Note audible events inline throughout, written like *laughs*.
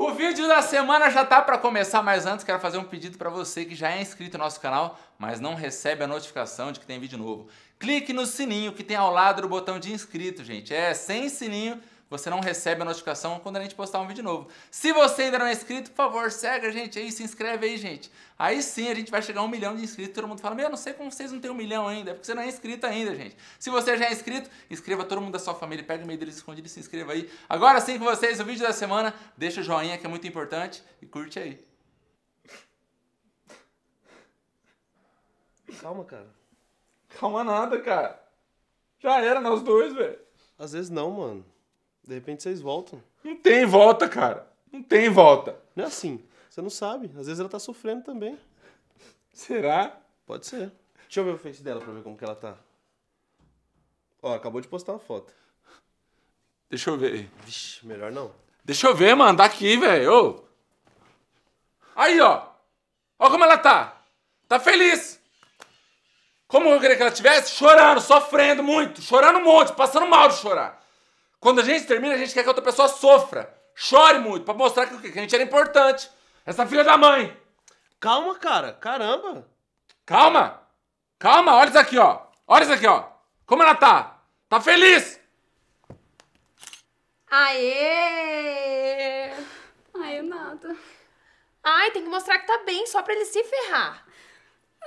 O vídeo da semana já tá para começar, mas antes quero fazer um pedido para você que já é inscrito no nosso canal, mas não recebe a notificação de que tem vídeo novo. Clique no sininho que tem ao lado do botão de inscrito, gente. É, sem sininho você não recebe a notificação quando a gente postar um vídeo novo. Se você ainda não é inscrito, por favor, segue a gente aí, se inscreve aí, gente. Aí sim a gente vai chegar a um milhão de inscritos. Todo mundo fala, meu, não sei como vocês não têm um milhão ainda, é porque você não é inscrito ainda, gente. Se você já é inscrito, inscreva todo mundo da sua família, pega o meio deles escondido e se inscreva aí. Agora sim com vocês, o vídeo da semana, deixa o joinha que é muito importante e curte aí. Calma, cara. Calma nada, cara. Já era nós dois, velho. Às vezes não, mano. De repente vocês voltam. Não tem volta, cara. Não tem volta. Não é assim. Você não sabe. Às vezes ela tá sofrendo também. Será? Pode ser. Deixa eu ver o face dela pra ver como que ela tá. Ó, acabou de postar uma foto. Deixa eu ver. Vixe, melhor não. Deixa eu ver, mano. Tá aqui, velho. Aí, ó. Ó como ela tá. Tá feliz. Como eu queria que ela tivesse? Chorando, sofrendo muito. Chorando um monte. Passando mal de chorar. Quando a gente termina, a gente quer que a outra pessoa sofra, chore muito, para mostrar que, que a gente era importante. Essa filha da mãe! Calma, cara, caramba! Calma! Calma, olha isso aqui, ó. Olha isso aqui, ó. Como ela tá? Tá feliz! Aê! Ai, é nada. Ai, tem que mostrar que tá bem só pra ele se ferrar.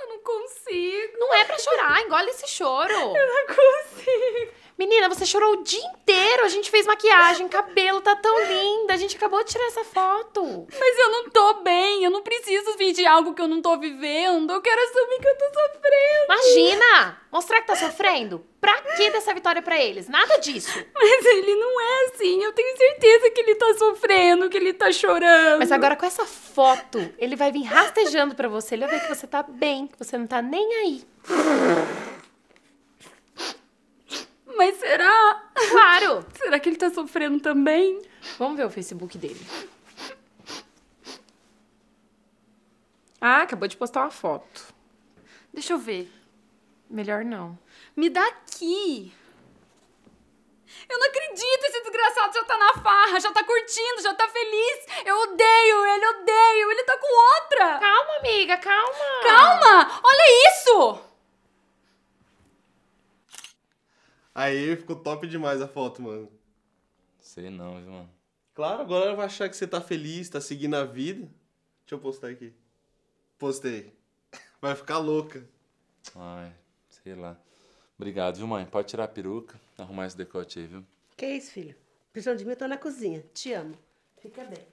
Eu não consigo. Não é pra chorar, engole esse choro. Eu não consigo. Menina, você chorou o dia inteiro. A gente fez maquiagem, cabelo tá tão linda. A gente acabou de tirar essa foto. Mas eu não tô bem. Eu não preciso fingir algo que eu não tô vivendo. Eu quero assumir que eu tô sofrendo. Imagina! Mostrar que tá sofrendo? Pra que dessa vitória para eles? Nada disso. Mas ele não é assim. Eu tenho certeza que ele tá sofrendo, que ele tá chorando. Mas agora com essa foto, ele vai vir rastejando para você. Ele vai ver que você tá bem, que você não tá nem aí. Será que ele tá sofrendo também? Vamos ver o Facebook dele. Ah, acabou de postar uma foto. Deixa eu ver. Melhor não. Me dá aqui! Eu não acredito, esse desgraçado já tá na farra, já tá curtindo, já tá feliz. Eu odeio ele, odeio. Ele tá com outra. Calma, amiga, calma. Calma! Olha isso! Aí ficou top demais a foto, mano. Sei não, viu, mano? Claro, agora ela vai achar que você tá feliz, tá seguindo a vida. Deixa eu postar aqui. Postei. *laughs* Vai ficar louca. Ai, sei lá. Obrigado, viu, mãe? Pode tirar a peruca, arrumar esse decote aí, viu? Que isso, filho? Precisando de mim, eu tô na cozinha. Te amo. Fica bem.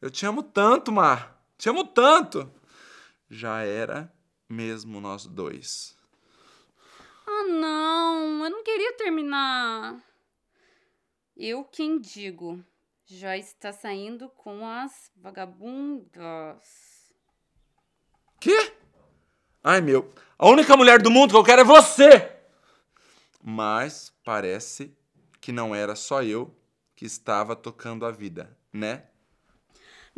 Eu te amo tanto, Mar. Te amo tanto. Já era mesmo nós dois. Ah, não, eu não queria terminar. Eu quem digo. Já está saindo com as vagabundas. Que? Ai, meu. A única mulher do mundo que eu quero é você! Mas parece que não era só eu que estava tocando a vida, né?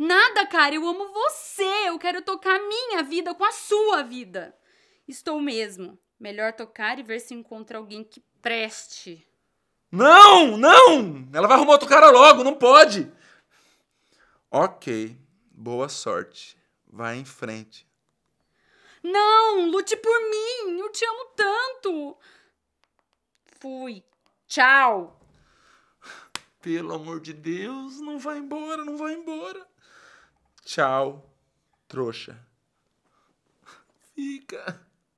Nada, cara, eu amo você. Eu quero tocar minha vida com a sua vida. Estou mesmo. Melhor tocar e ver se encontra alguém que preste. Não, não! Ela vai arrumar outro cara logo, não pode! Ok, boa sorte. Vai em frente. Não, lute por mim! Eu te amo tanto! Fui. Tchau! Pelo amor de Deus, não vai embora, não vai embora. Tchau, trouxa. Fica.